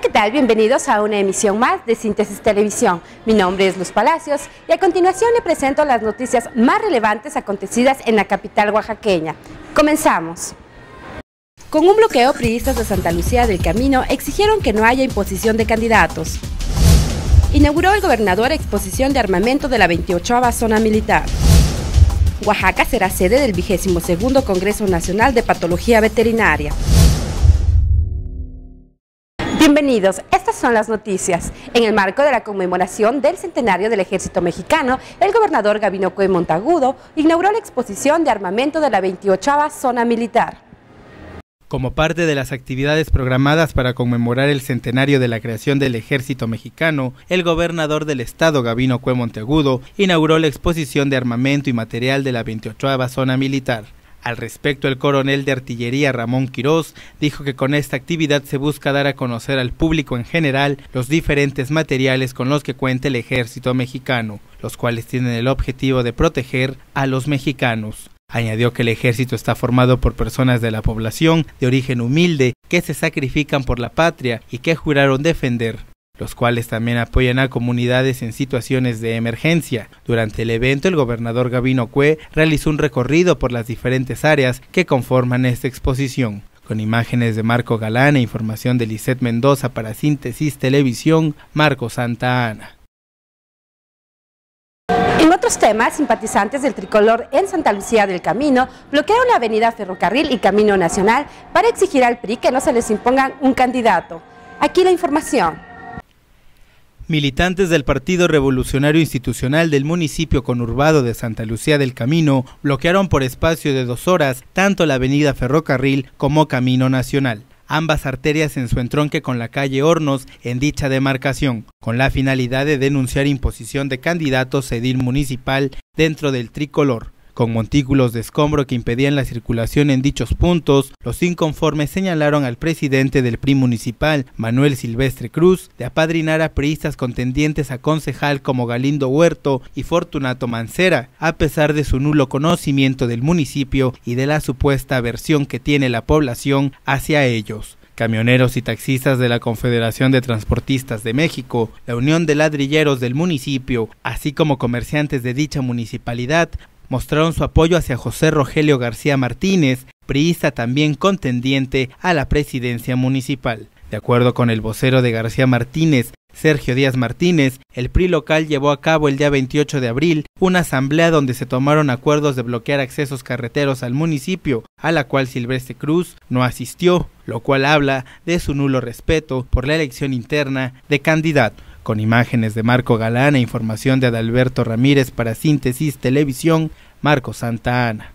¿qué tal? Bienvenidos a una emisión más de Síntesis Televisión. Mi nombre es Luz Palacios y a continuación le presento las noticias más relevantes acontecidas en la capital oaxaqueña. Comenzamos. Con un bloqueo, priistas de Santa Lucía del Camino exigieron que no haya imposición de candidatos. Inauguró el gobernador exposición de armamento de la 28 Zona Militar. Oaxaca será sede del 22 Congreso Nacional de Patología Veterinaria. Bienvenidos, estas son las noticias. En el marco de la conmemoración del centenario del ejército mexicano, el gobernador Gabino Cue Montagudo inauguró la exposición de armamento de la 28 zona militar. Como parte de las actividades programadas para conmemorar el centenario de la creación del ejército mexicano, el gobernador del estado Gabino Cue Montagudo inauguró la exposición de armamento y material de la 28 zona militar. Al respecto, el coronel de artillería Ramón Quirós dijo que con esta actividad se busca dar a conocer al público en general los diferentes materiales con los que cuenta el ejército mexicano, los cuales tienen el objetivo de proteger a los mexicanos. Añadió que el ejército está formado por personas de la población de origen humilde que se sacrifican por la patria y que juraron defender los cuales también apoyan a comunidades en situaciones de emergencia. Durante el evento, el gobernador Gavino Cue realizó un recorrido por las diferentes áreas que conforman esta exposición. Con imágenes de Marco Galán e información de Lisette Mendoza para Síntesis Televisión, Marco Santa Ana. En otros temas, simpatizantes del tricolor en Santa Lucía del Camino bloquearon la avenida Ferrocarril y Camino Nacional para exigir al PRI que no se les imponga un candidato. Aquí la información. Militantes del Partido Revolucionario Institucional del municipio conurbado de Santa Lucía del Camino bloquearon por espacio de dos horas tanto la avenida Ferrocarril como Camino Nacional ambas arterias en su entronque con la calle Hornos en dicha demarcación, con la finalidad de denunciar imposición de candidatos sedil municipal dentro del tricolor con montículos de escombro que impedían la circulación en dichos puntos, los inconformes señalaron al presidente del PRI municipal, Manuel Silvestre Cruz, de apadrinar a priistas contendientes a concejal como Galindo Huerto y Fortunato Mancera, a pesar de su nulo conocimiento del municipio y de la supuesta aversión que tiene la población hacia ellos. Camioneros y taxistas de la Confederación de Transportistas de México, la Unión de Ladrilleros del municipio, así como comerciantes de dicha municipalidad, mostraron su apoyo hacia José Rogelio García Martínez, priista también contendiente a la presidencia municipal. De acuerdo con el vocero de García Martínez, Sergio Díaz Martínez, el PRI local llevó a cabo el día 28 de abril una asamblea donde se tomaron acuerdos de bloquear accesos carreteros al municipio, a la cual Silvestre Cruz no asistió, lo cual habla de su nulo respeto por la elección interna de candidato. Con imágenes de Marco Galán e información de Adalberto Ramírez para Síntesis Televisión, Marco Santa Ana.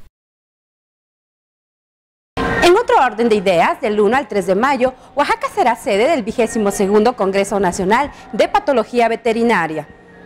En otro orden de ideas, del 1 al 3 de mayo, Oaxaca será sede del 22 Congreso Nacional de Patología Veterinaria.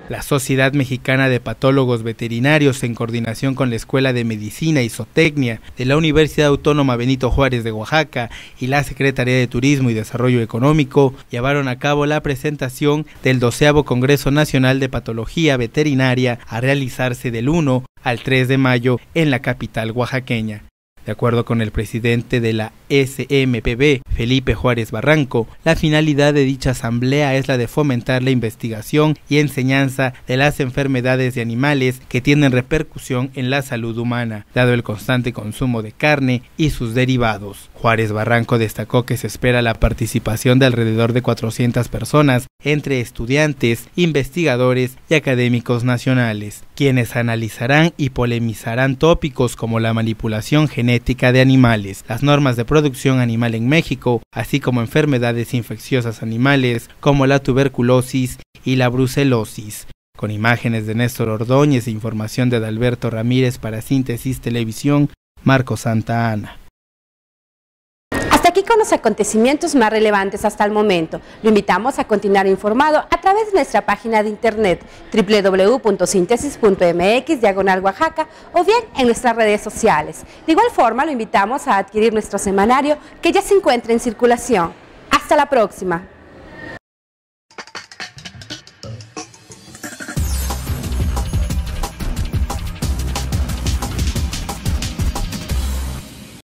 La Sociedad Mexicana de Patólogos Veterinarios, en coordinación con la Escuela de Medicina y Zootecnia de la Universidad Autónoma Benito Juárez de Oaxaca y la Secretaría de Turismo y Desarrollo Económico, llevaron a cabo la presentación del 12 Congreso Nacional de Patología Veterinaria a realizarse del 1 al 3 de mayo en la capital oaxaqueña. De acuerdo con el presidente de la SMPB, Felipe Juárez Barranco, la finalidad de dicha asamblea es la de fomentar la investigación y enseñanza de las enfermedades de animales que tienen repercusión en la salud humana, dado el constante consumo de carne y sus derivados. Juárez Barranco destacó que se espera la participación de alrededor de 400 personas entre estudiantes, investigadores y académicos nacionales, quienes analizarán y polemizarán tópicos como la manipulación genética de animales, las normas de producción animal en México, así como enfermedades infecciosas animales como la tuberculosis y la brucelosis. Con imágenes de Néstor Ordóñez e información de Adalberto Ramírez para Síntesis Televisión, Marco Santa Ana aquí con los acontecimientos más relevantes hasta el momento. Lo invitamos a continuar informado a través de nuestra página de internet www.sintesis.mx diagonal Oaxaca o bien en nuestras redes sociales. De igual forma, lo invitamos a adquirir nuestro semanario que ya se encuentra en circulación. Hasta la próxima.